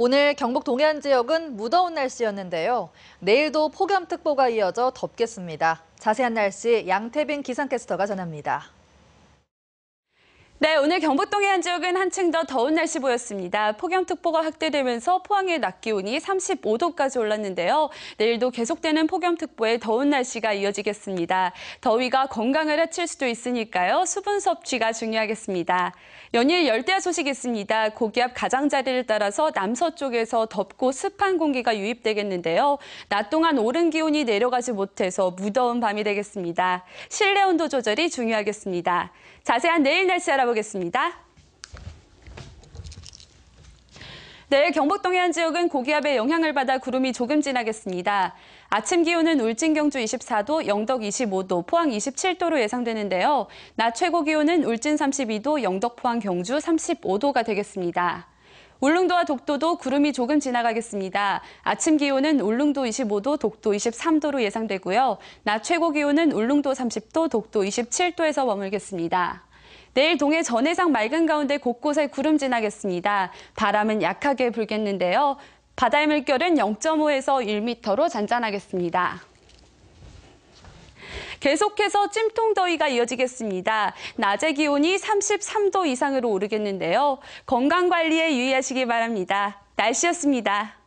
오늘 경북 동해안 지역은 무더운 날씨였는데요. 내일도 폭염특보가 이어져 덥겠습니다. 자세한 날씨 양태빈 기상캐스터가 전합니다. 네, 오늘 경북동해안 지역은 한층 더 더운 날씨 보였습니다. 폭염특보가 확대되면서 포항의 낮 기온이 35도까지 올랐는데요. 내일도 계속되는 폭염특보에 더운 날씨가 이어지겠습니다. 더위가 건강을 해칠 수도 있으니까요. 수분 섭취가 중요하겠습니다. 연일 열대야 소식이 있습니다. 고기압 가장자리를 따라서 남서쪽에서 덥고 습한 공기가 유입되겠는데요. 낮 동안 오른 기온이 내려가지 못해서 무더운 밤이 되겠습니다. 실내 온도 조절이 중요하겠습니다. 자세한 내일 날씨 알아보겠습니다. 알아보겠습니다. 내일 네, 경북 동해안 지역은 고기압의 영향을 받아 구름이 조금 지나겠습니다. 아침 기온은 울진 경주 24도, 영덕 25도, 포항 27도로 예상되는데요. 낮 최고 기온은 울진 32도, 영덕 포항 경주 35도가 되겠습니다. 울릉도와 독도도 구름이 조금 지나가겠습니다. 아침 기온은 울릉도 25도, 독도 23도로 예상되고요. 낮 최고 기온은 울릉도 30도, 독도 27도에서 머물겠습니다. 내일 동해 전해상 맑은 가운데 곳곳에 구름 지나겠습니다. 바람은 약하게 불겠는데요. 바다의 물결은 0.5에서 1m로 잔잔하겠습니다. 계속해서 찜통더위가 이어지겠습니다. 낮의 기온이 33도 이상으로 오르겠는데요. 건강관리에 유의하시기 바랍니다. 날씨였습니다.